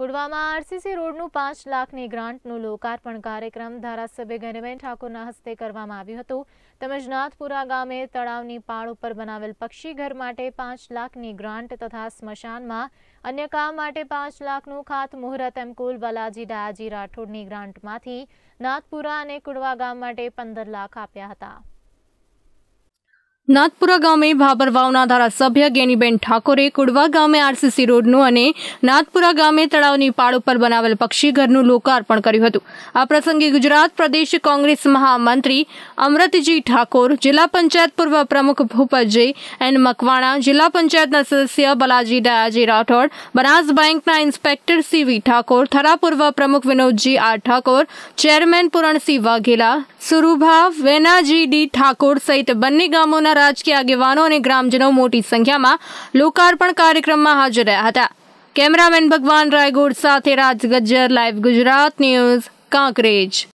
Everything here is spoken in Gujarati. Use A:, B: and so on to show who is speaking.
A: કુડવામાં આરસીસી રોડનું પાંચ લાખની ગ્રાન્ટનું લોકાર્પણ કાર્યક્રમ ધારાસભ્ય ગેનીબેન ઠાકોરના હસ્તે કરવામાં આવ્યું હતું તેમજ નાથપુરા ગામે તળાવની પાળ ઉપર બનાવેલ પક્ષીઘર માટે પાંચ લાખની ગ્રાન્ટ તથા સ્મશાનમાં અન્ય કામ માટે પાંચ લાખનું ખાતમુહૂર્ત એમ કુલ બલાજી ડાયાજી રાઠોડની ગ્રાન્ટમાંથી નાથપુરા અને કુડવા ગામ માટે પંદર લાખ આપ્યા હતા
B: નાથપુરા ગામે ભાભર વાવના ધારાસભ્ય ગેનીબેન ઠાકોરે કુડવા ગામે આરસીસી રોડનું અને નાથપુરા ગામે તળાવની પાળ ઉપર બનાવેલ પક્ષીઘરનું લોકાર્પણ કર્યું હતું આ પ્રસંગે ગુજરાત પ્રદેશ કોંગ્રેસ મહામંત્રી અમૃતજી ઠાકોર જિલ્લા પંચાયત પૂર્વ પ્રમુખ ભૂપતજી એન મકવાણા જિલ્લા પંચાયતના સદસ્ય બલાજી દયાજી રાઠોડ બનાસ બેંકના ઇન્સ્પેક્ટર સીવી ઠાકોર થરા પૂર્વ પ્રમુખ Vinodji R Thakor chairman Puransinh Vaghela Surubha Venaji D Thakor સહિત બંને ગામોના રાજકીય આગેવાનો અને ગ્રામજનો મોટી સંખ્યામાં લોકાર્પણ કાર્યક્રમમાં હાજર રહ્યા હતા કેમેરામેન ભગવાન રાયગોડ સાથે રાજગજ્જર લાઈવ ગુજરાત ન્યૂઝ કાંકરેજ